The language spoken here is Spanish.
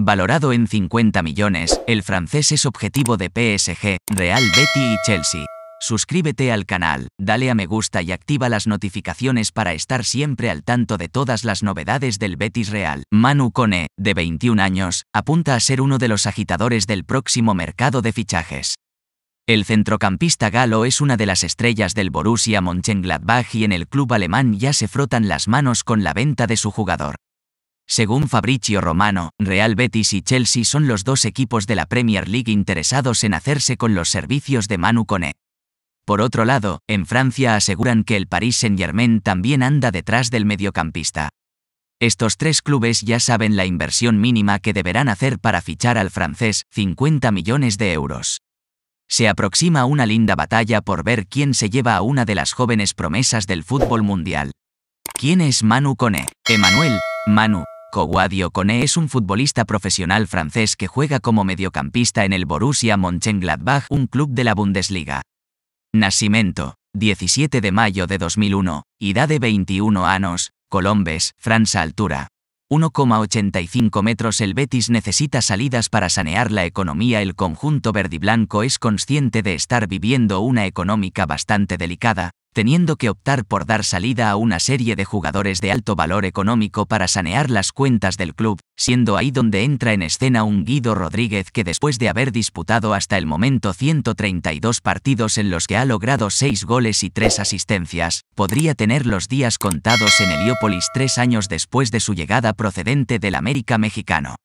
Valorado en 50 millones, el francés es objetivo de PSG, Real Betty y Chelsea. Suscríbete al canal, dale a me gusta y activa las notificaciones para estar siempre al tanto de todas las novedades del Betis Real. Manu Kone, de 21 años, apunta a ser uno de los agitadores del próximo mercado de fichajes. El centrocampista galo es una de las estrellas del Borussia Mönchengladbach y en el club alemán ya se frotan las manos con la venta de su jugador. Según Fabricio Romano, Real Betis y Chelsea son los dos equipos de la Premier League interesados en hacerse con los servicios de Manu Cone. Por otro lado, en Francia aseguran que el Paris Saint-Germain también anda detrás del mediocampista. Estos tres clubes ya saben la inversión mínima que deberán hacer para fichar al francés, 50 millones de euros. Se aproxima una linda batalla por ver quién se lleva a una de las jóvenes promesas del fútbol mundial. ¿Quién es Manu Cone? ¿Emmanuel? Manu, Kowadio Kone es un futbolista profesional francés que juega como mediocampista en el Borussia Mönchengladbach, un club de la Bundesliga. Nacimiento, 17 de mayo de 2001, edad de 21 años, Colombes, Francia altura. 1,85 metros el Betis necesita salidas para sanear la economía. El conjunto verdiblanco es consciente de estar viviendo una económica bastante delicada, teniendo que optar por dar salida a una serie de jugadores de alto valor económico para sanear las cuentas del club, siendo ahí donde entra en escena un Guido Rodríguez que después de haber disputado hasta el momento 132 partidos en los que ha logrado 6 goles y 3 asistencias, podría tener los días contados en Heliópolis tres años después de su llegada procedente del América mexicano.